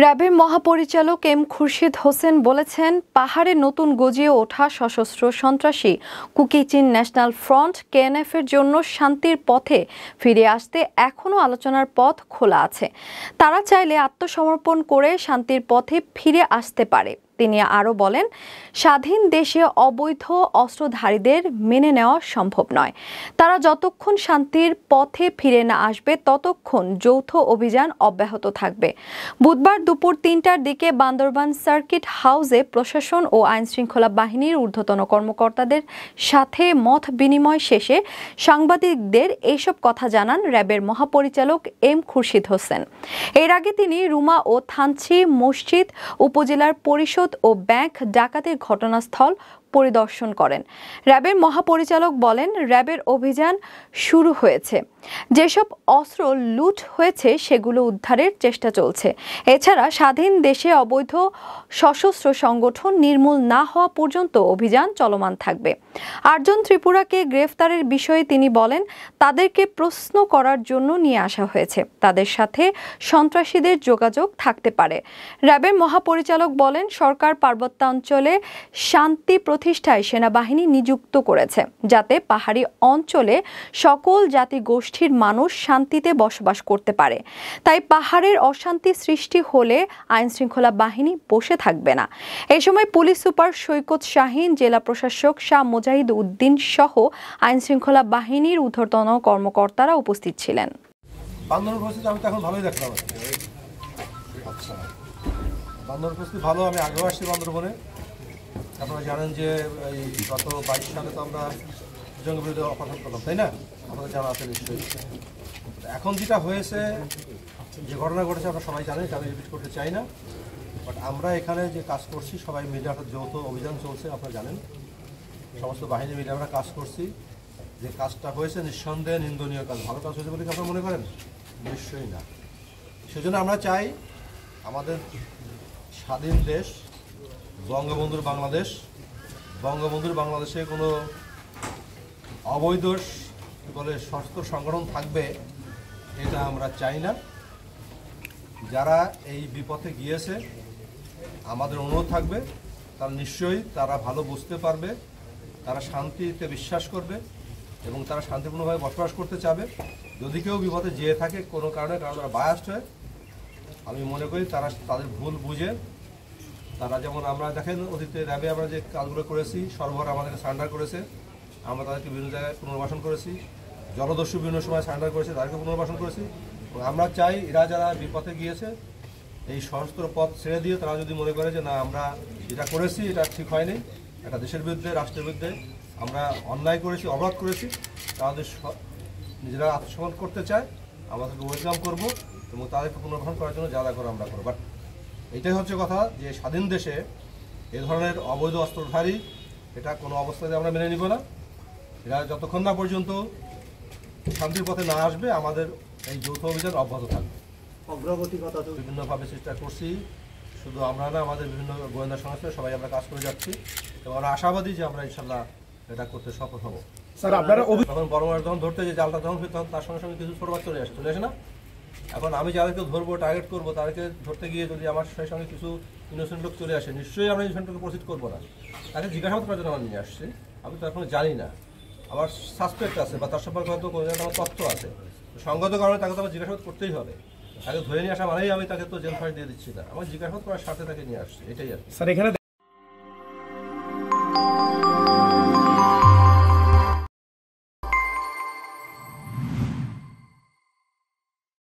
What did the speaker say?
র্যাবের মহাপরিচালক এম খুরশিদ হোসেন বলেছেন পাহাড়ে নতুন গজিয়ে ওঠা সশস্ত্র সন্ত্রাসী কুকিচিন ন্যাশনাল ফ্রন্ট কেএনএফ এর জন্য শান্তির পথে ফিরে আসতে এখনও আলোচনার পথ খোলা আছে তারা চাইলে আত্মসমর্পণ করে শান্তির পথে ফিরে আসতে পারে তিনি আরও বলেন স্বাধীন দেশে অবৈধ অস্ত্রধারীদের মেনে নেওয়া সম্ভব নয় তারা যতক্ষণ শান্তির পথে ফিরে না আসবে ততক্ষণ যৌথ অভিযান অব্যাহত থাকবে বুধবার দুপুর তিনটার দিকে বান্দরবান সার্কিট হাউসে প্রশাসন ও আইন শৃঙ্খলা বাহিনীর ঊর্ধ্বতন কর্মকর্তাদের সাথে মত বিনিময় শেষে সাংবাদিকদের এইসব কথা জানান র্যাবের মহাপরিচালক এম খুরশিদ হোসেন এর আগে তিনি রুমা ও থানচি মসজিদ উপজেলার পরিষদ ঔষধ ও ব্যাংক ডাকাতির ঘটনাস্থল পরিদর্শন করেন র্যাবের মহাপরিচালক বলেন র্যাবের অভিযান শুরু হয়েছে যেসব অস্ত্র লুট হয়েছে সেগুলো উদ্ধারের চেষ্টা চলছে এছাড়া স্বাধীন দেশে অবৈধ সশস্ত্র সংগঠন নির্মূল না হওয়া পর্যন্ত অভিযান চলমান থাকবে আটজন ত্রিপুরাকে গ্রেফতারের বিষয়ে তিনি বলেন তাদেরকে প্রশ্ন করার জন্য নিয়ে আসা হয়েছে তাদের সাথে সন্ত্রাসীদের যোগাযোগ থাকতে পারে র্যাবের মহাপরিচালক বলেন সরকার পার্বত্যাঞ্চলে শান্তি প্রতিষ্ঠায় সেনাবাহিনী নিযুক্ত করেছে যাতে পাহাড়ি অঞ্চলে সকল জাতি গোষ্ঠীর মানুষ শান্তিতে বসবাস করতে পারে তাই পাহাড়ের অশান্তি সৃষ্টি হলে আইনশৃঙ্খলা বাহিনী বসে থাকবে না এ সময় পুলিশ সুপার সৈকত শাহিন জেলা প্রশাসক শাহ মুজাহিদ উদ্দিন সহ আইনশৃঙ্খলা বাহিনীর ঊর্ধ্বতন কর্মকর্তারা উপস্থিত ছিলেন ভালোই আচ্ছা। ভালো আমি আগেও আসছি বান্দরবনে আপনারা জানেন যে এই গত বাইশ সালে তো আমরা জঙ্গিবিরোধী অপারেশন করলাম তাই না আপনারা জানা আছে নিশ্চয়ই এখন যেটা হয়েছে যে ঘটনা ঘটেছে আমরা সবাই জানি আমি রিপিট করতে চাই না বাট আমরা এখানে যে কাজ করছি সবাই মিলে একটা যৌথ অভিযান চলছে আপনারা জানেন সমস্ত বাহিনী মিলে আমরা কাজ করছি যে কাজটা হয়েছে নিঃসন্দেহে নিন্দনীয় কাজ ভালো কাজ হয়েছে বলে আপনারা মনে করেন নিশ্চয়ই না সেজন্য আমরা চাই আমাদের স্বাধীন দেশ বঙ্গবন্ধুর বাংলাদেশ বঙ্গবন্ধুর বাংলাদেশে কোনো অবৈধ বলে সশস্ত্র সংগঠন থাকবে এটা আমরা চাই না যারা এই বিপথে গিয়েছে আমাদের অনুরোধ থাকবে তারা নিশ্চয়ই তারা ভালো বুঝতে পারবে তারা শান্তিতে বিশ্বাস করবে এবং তারা শান্তিপূর্ণভাবে বসবাস করতে চাবে যদি কেউ বিপদে যেয়ে থাকে কোনো কারণে কারণ তারা বায়াস্ট হয় আমি মনে করি তারা তাদের ভুল বুঝে তারা যেমন আমরা দেখেন অতীতে র্যাবে আমরা যে কাজগুলো করেছি সরবরাহ আমাদেরকে সারেন্ডার করেছে আমরা তাদেরকে বিভিন্ন জায়গায় পুনর্বাসন করেছি জলদস্যু বিভিন্ন সময় সারেন্ডার করেছে তাদেরকে পুনর্বাসন করেছি আমরা চাই এরা যারা বিপথে গিয়েছে এই সশস্ত্র পথ ছেড়ে দিয়ে তারা যদি মনে করে যে না আমরা এটা করেছি এটা ঠিক হয়নি এটা দেশের বিরুদ্ধে রাষ্ট্রের বিরুদ্ধে আমরা অন্যায় করেছি অবরোধ করেছি তাদের নিজেরা আত্মসমর্পণ করতে চায় আমাদেরকে ওয়েলকাম করবো এবং তাদেরকে পুনর্বাসন করার জন্য যা করা আমরা করবো বাট এটাই হচ্ছে কথা যে স্বাধীন দেশে এ ধরনের অবৈধ অস্ত্রধারী এটা কোনো অবস্থাতে আমরা মেনে নিব না এরা যতক্ষণ না পর্যন্ত শান্তির পথে না আসবে আমাদের এই যৌথ অভিযান অব্যাহত থাকবে অগ্রগতি কথা বিভিন্নভাবে চেষ্টা করছি শুধু আমরা না আমাদের বিভিন্ন গোয়েন্দা সংস্থা সবাই আমরা কাজ করে যাচ্ছি এবং আমরা আশাবাদী যে আমরা ইনশাল্লাহ এটা করতে সফল হব স্যার আপনারা যখন বড় মানুষ যখন ধরতে যে জালটা যখন তার সঙ্গে সঙ্গে কিছু ছোট বাচ্চা চলে আসে চলে আসে না এখন আমি যাদেরকে ধরবো টার্গেট করবো তাদেরকে ধরতে গিয়ে যদি আমার সঙ্গে কিছু ইনোসেন্ট লোক চলে আসে নিশ্চয়ই আমরা ইনোসেন্ট লোককে প্রসিড করবো না তাকে জিজ্ঞাসাবাদ করার জন্য আমার নিয়ে আসছে আমি তো এখনও জানি না আমার সাসপেক্ট আছে বা তার সম্পর্কে হয়তো কোনো আমার তথ্য আছে সঙ্গত কারণে তাকে তো আমার জিজ্ঞাসাবাদ করতেই হবে তাকে ধরে নিয়ে আসা মানেই আমি তাকে তো জেল ফাঁস দিয়ে দিচ্ছি না আমার জিজ্ঞাসাবাদ করার সাথে তাকে নিয়ে আসছি এটাই আর স্যার এখানে